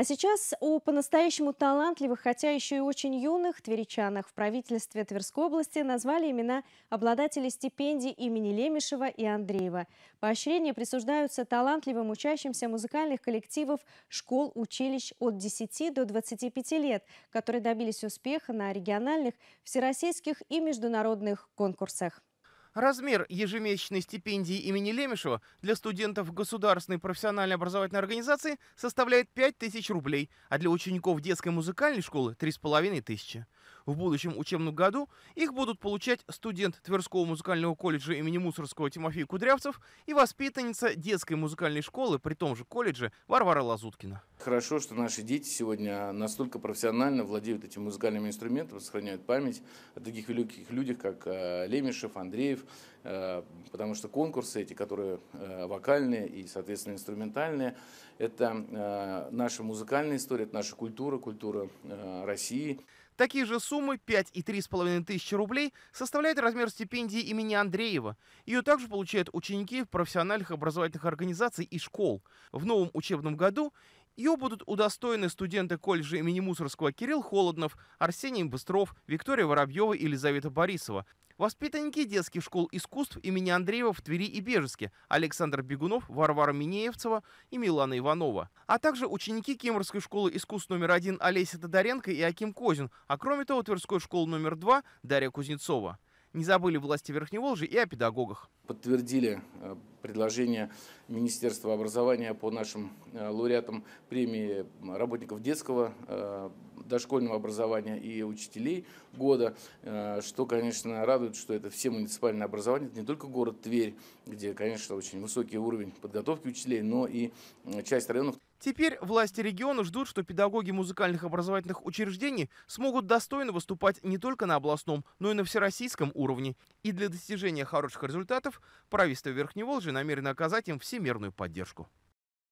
А сейчас о по-настоящему талантливых, хотя еще и очень юных тверичанах в правительстве Тверской области назвали имена обладателей стипендий имени Лемешева и Андреева. Поощрения присуждаются талантливым учащимся музыкальных коллективов школ, училищ от 10 до 25 лет, которые добились успеха на региональных, всероссийских и международных конкурсах. Размер ежемесячной стипендии имени Лемешева для студентов Государственной профессиональной образовательной организации составляет 5000 рублей, а для учеников детской музыкальной школы – 3500 в будущем учебном году, их будут получать студент Тверского музыкального колледжа имени Мусорского Тимофей Кудрявцев и воспитанница детской музыкальной школы при том же колледже Варвара Лазуткина. Хорошо, что наши дети сегодня настолько профессионально владеют этим музыкальным инструментом, сохраняют память о таких великих людях, как э, Лемешев, Андреев, э, потому что конкурсы эти, которые э, вокальные и, соответственно, инструментальные, это наша музыкальная история, это наша культура, культура России. Такие же суммы, 5 и 3,5 тысячи рублей, составляет размер стипендии имени Андреева. Ее также получают ученики профессиональных образовательных организаций и школ. В новом учебном году ее будут удостоены студенты колледжа имени Мусорского Кирилл Холоднов, Арсений Быстров, Виктория Воробьева и Елизавета Борисова. Воспитанники детских школ искусств имени Андреева в Твери и Бежеске, Александр Бегунов, Варвара Минеевцева и Милана Иванова. А также ученики Кемеровской школы искусств номер один Олеся Тодоренко и Аким Козин, а кроме того Тверской школы номер два Дарья Кузнецова. Не забыли власти Верхней Волжи и о педагогах. Подтвердили э, предложение Министерства образования по нашим э, лауреатам премии работников детского э, дошкольного образования и учителей года, э, что, конечно, радует, что это все муниципальные образования, это не только город Тверь, где, конечно, очень высокий уровень подготовки учителей, но и э, часть районов. Теперь власти региона ждут, что педагоги музыкальных образовательных учреждений смогут достойно выступать не только на областном, но и на всероссийском уровне. И для достижения хороших результатов правительство Верхней Волжи намерено оказать им всемирную поддержку.